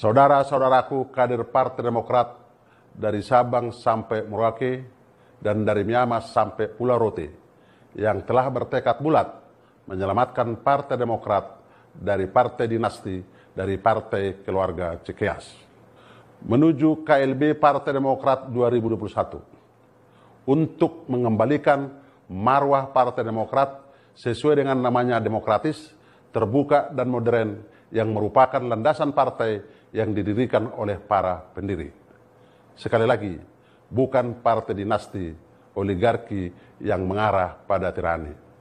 Saudara-saudaraku kader Partai Demokrat dari Sabang sampai Merauke dan dari Miamas sampai Pulau Rote yang telah bertekad bulat menyelamatkan Partai Demokrat dari partai dinasti, dari partai keluarga Cikeas. Menuju KLB Partai Demokrat 2021 untuk mengembalikan marwah Partai Demokrat sesuai dengan namanya demokratis, terbuka dan modern yang merupakan landasan partai yang didirikan oleh para pendiri. Sekali lagi, bukan partai dinasti, oligarki yang mengarah pada tirani.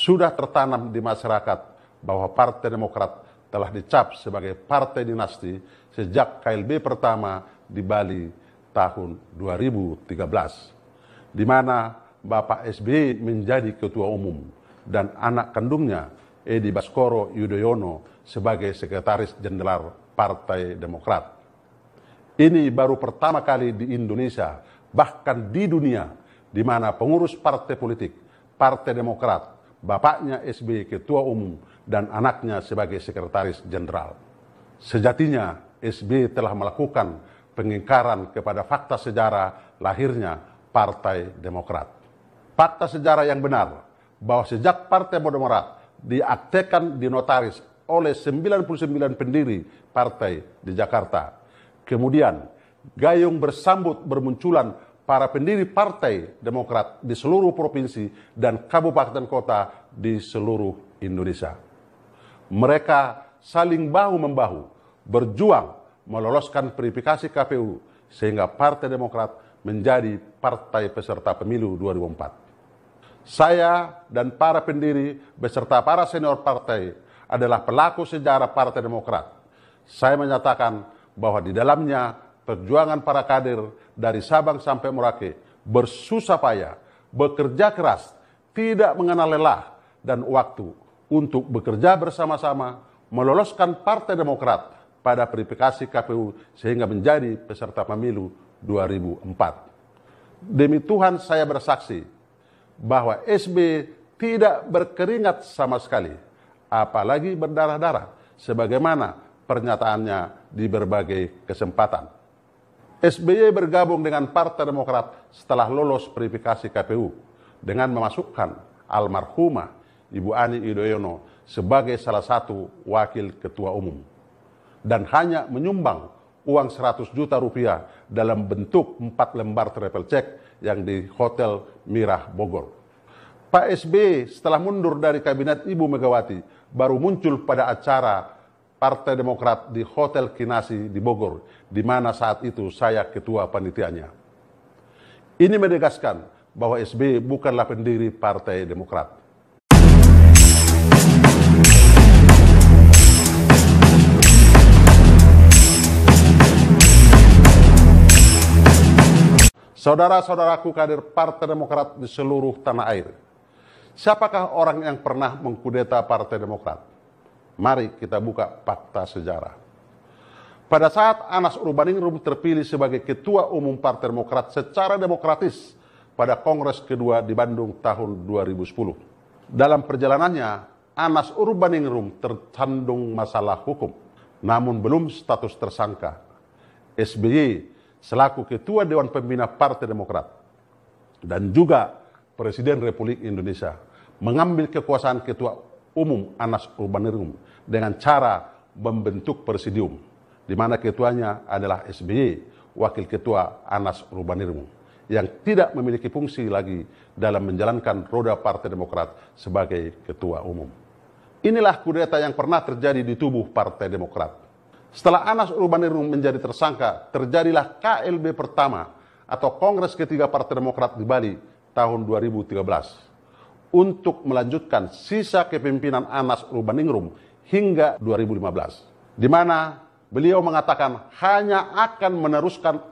sudah tertanam di masyarakat bahwa Partai Demokrat telah dicap sebagai partai dinasti sejak KLB pertama di Bali tahun 2013. Di mana Bapak SBY menjadi ketua umum dan anak kandungnya Edi Baskoro Yudhoyono sebagai sekretaris jenderal Partai Demokrat. Ini baru pertama kali di Indonesia, bahkan di dunia, di mana pengurus partai politik, Partai Demokrat, bapaknya SBY ketua umum, dan anaknya sebagai sekretaris jenderal. Sejatinya, SBY telah melakukan pengingkaran kepada fakta sejarah lahirnya Partai Demokrat fakta sejarah yang benar bahwa sejak Partai Demokrat diaktekan di notaris oleh 99 pendiri partai di Jakarta. Kemudian gayung bersambut bermunculan para pendiri partai Demokrat di seluruh provinsi dan kabupaten kota di seluruh Indonesia. Mereka saling bahu-membahu berjuang meloloskan verifikasi KPU sehingga Partai Demokrat menjadi partai peserta pemilu 2004 saya dan para pendiri beserta para senior partai adalah pelaku sejarah Partai Demokrat. Saya menyatakan bahwa di dalamnya perjuangan para kader dari Sabang sampai Merauke bersusah payah, bekerja keras, tidak mengenal lelah dan waktu untuk bekerja bersama-sama meloloskan Partai Demokrat pada verifikasi KPU sehingga menjadi peserta pemilu 2004. Demi Tuhan saya bersaksi bahwa SB tidak berkeringat sama sekali, apalagi berdarah-darah, sebagaimana pernyataannya di berbagai kesempatan. SBY bergabung dengan Partai Demokrat setelah lolos verifikasi KPU dengan memasukkan almarhumah Ibu Ani Yudhoyono sebagai salah satu wakil ketua umum dan hanya menyumbang uang 100 juta rupiah dalam bentuk 4 lembar travel check yang di Hotel Mirah Bogor. Pak SB setelah mundur dari kabinet Ibu Megawati baru muncul pada acara Partai Demokrat di Hotel Kinasi di Bogor, di mana saat itu saya ketua panitianya. Ini menegaskan bahwa SB bukanlah pendiri Partai Demokrat. Saudara-saudaraku kader Partai Demokrat di seluruh tanah air. Siapakah orang yang pernah mengkudeta Partai Demokrat? Mari kita buka fakta sejarah. Pada saat Anas Urbaningrum terpilih sebagai Ketua Umum Partai Demokrat secara demokratis pada Kongres kedua di Bandung tahun 2010. Dalam perjalanannya, Anas Urbaningrum tercandung masalah hukum, namun belum status tersangka. SBY selaku Ketua Dewan Pembina Partai Demokrat dan juga Presiden Republik Indonesia mengambil kekuasaan Ketua Umum Anas Urbaningrum dengan cara membentuk presidium di mana ketuanya adalah SBY, Wakil Ketua Anas Urbaningrum yang tidak memiliki fungsi lagi dalam menjalankan roda Partai Demokrat sebagai Ketua Umum. Inilah kudeta yang pernah terjadi di tubuh Partai Demokrat setelah Anas Urbaningrum menjadi tersangka, terjadilah KLB pertama atau Kongres ketiga Partai Demokrat di Bali tahun 2013 untuk melanjutkan sisa kepemimpinan Anas Urbaningrum hingga 2015 di mana beliau mengatakan hanya akan meneruskan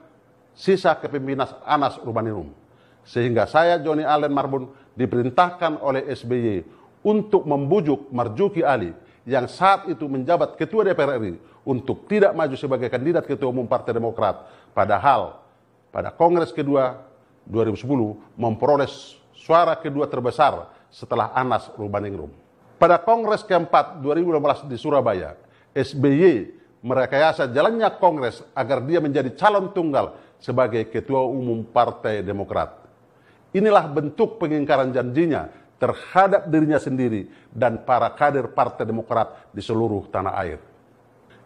sisa kepemimpinan Anas Urbaningrum sehingga saya Joni Allen Marbun diperintahkan oleh SBY untuk membujuk Marjuki Ali yang saat itu menjabat Ketua DPR RI untuk tidak maju sebagai kandidat Ketua Umum Partai Demokrat. Padahal pada Kongres kedua 2010 memperoleh suara kedua terbesar setelah Anas Rubaningrum. Pada Kongres keempat 2015 di Surabaya, SBY merekayasa jalannya Kongres agar dia menjadi calon tunggal sebagai Ketua Umum Partai Demokrat. Inilah bentuk pengingkaran janjinya terhadap dirinya sendiri dan para kader Partai Demokrat di seluruh tanah air.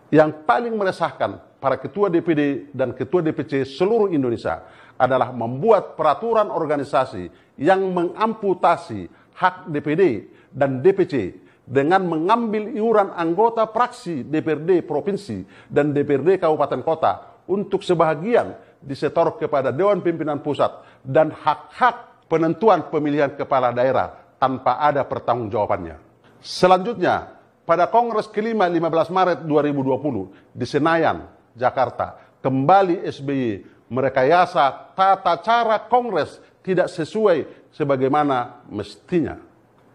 Yang paling meresahkan para ketua DPD dan ketua DPC seluruh Indonesia adalah membuat peraturan organisasi yang mengamputasi hak DPD dan DPC dengan mengambil iuran anggota praksi DPRD provinsi dan DPRD kabupaten kota untuk sebahagian disetor kepada Dewan Pimpinan Pusat dan hak-hak penentuan pemilihan kepala daerah tanpa ada pertanggungjawabannya. Selanjutnya, pada Kongres kelima 15 Maret 2020 di Senayan, Jakarta, kembali SBY merekayasa tata cara Kongres tidak sesuai sebagaimana mestinya.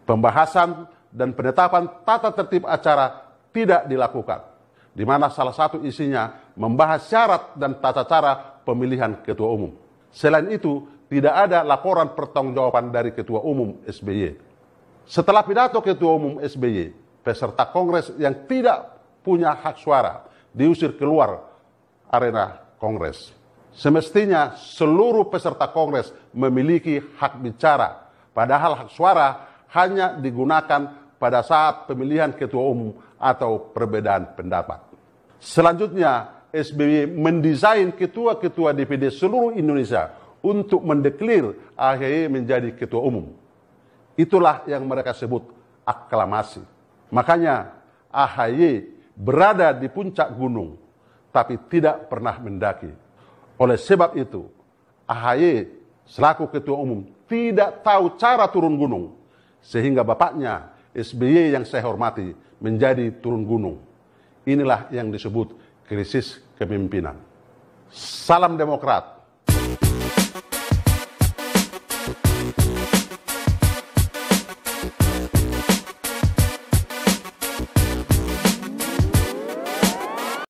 Pembahasan dan penetapan tata tertib acara tidak dilakukan, di mana salah satu isinya membahas syarat dan tata cara pemilihan ketua umum. Selain itu, tidak ada laporan pertanggungjawaban dari Ketua Umum SBY. Setelah pidato Ketua Umum SBY, peserta Kongres yang tidak punya hak suara diusir keluar arena Kongres. Semestinya seluruh peserta Kongres memiliki hak bicara, padahal hak suara hanya digunakan pada saat pemilihan Ketua Umum atau perbedaan pendapat. Selanjutnya, SBY mendesain ketua-ketua DPD seluruh Indonesia untuk mendeklir AHY menjadi ketua umum. Itulah yang mereka sebut aklamasi. Makanya AHY berada di puncak gunung, tapi tidak pernah mendaki. Oleh sebab itu, AHY selaku ketua umum tidak tahu cara turun gunung. Sehingga bapaknya, SBY yang saya hormati, menjadi turun gunung. Inilah yang disebut krisis kepemimpinan. Salam demokrat.